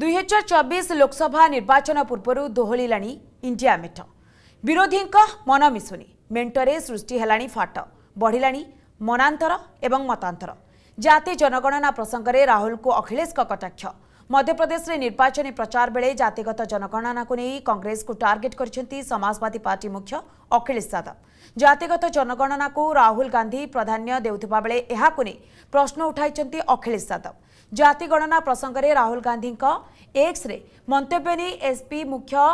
2024 लोकसभा निर्वाचन पूर्व दोहल India met विरोधीको मनमिसुनि मेन्टले सृष्टिला फाट बढिला एवं मतान्तर जाति जनगणना राहुल राहुलको अखिलेश कटाक्ष मध्यप्रदेश में निर्वाचन प्रचार बेले जातिगत जनगणना को नहीं कंग्रेस को टार्गेट करते समाजवादी पार्टी मुख्य अखिलेश यादव जातिगत जनगणना को राहुल गांधी प्राधान्य देखे प्रश्न उठाई अखिलेश यादव जाति गणना प्रसंगे राहुल गांधी एक्स मंत्य नहीं एसपी मुख्य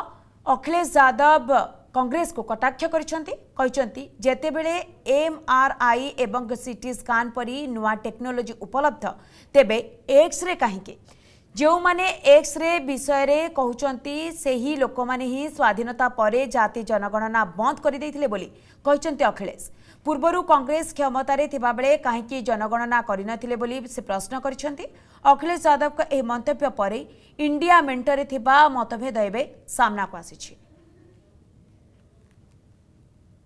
अखिलेश यादव कांग्रेस को कटाक्ष करते एम आर आई एवं सीटी स्कान परी नुआ टेक्नोलोजी उपलब्ध तेरे एक्स कहीं जो मैंने एक्सरे विषय कहते से ही लोक मैंने स्वाधीनता पर जाति जनगणना बंद करदे अखिलेश पूर्वर कंग्रेस क्षमत कहीं जनगणना करन से प्रश्न यादव मंत्य पर इंडिया मेटर मतभेद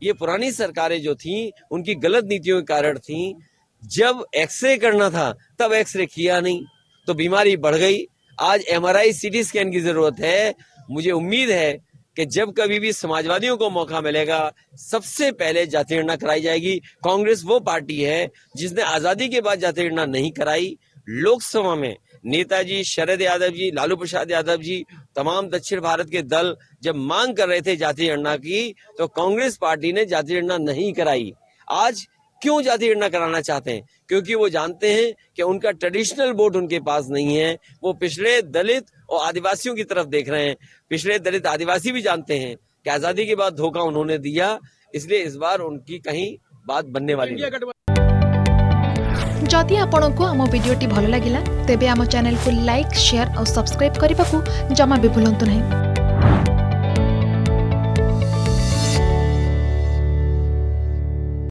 ये पुरानी सरकारें जो थी उनकी गलत नीतियों के कारण थी जब एक्सरे करना था तब एक्सरे किया नहीं तो बीमारी बढ़ गई आज एम आर स्कैन की जरूरत है मुझे उम्मीद है कि जब कभी भी समाजवादियों को मौका मिलेगा सबसे पहले जाति गणना कराई जाएगी कांग्रेस वो पार्टी है जिसने आज़ादी के बाद जाति गणना नहीं कराई लोकसभा में नेताजी शरद यादव जी लालू प्रसाद यादव जी तमाम दक्षिण भारत के दल जब मांग कर रहे थे जाति गणना की तो कांग्रेस पार्टी ने जाति गणना नहीं कराई आज क्यों जाति गणना कराना चाहते हैं क्योंकि वो जानते हैं कि उनका ट्रेडिशनल वोट उनके पास नहीं है वो पिछड़े दलित और आदिवासियों की तरफ देख रहे हैं पिछड़े दलित आदिवासी भी जानते हैं कि आजादी के बाद धोखा उन्होंने दिया इसलिए इस बार उनकी कहीं बात बनने वाली जदि आपण को आम भिडी भल लगा तेब आम चैनल को लाइक शेयर और सब्सक्राइब करने को जमा भी भूलु ना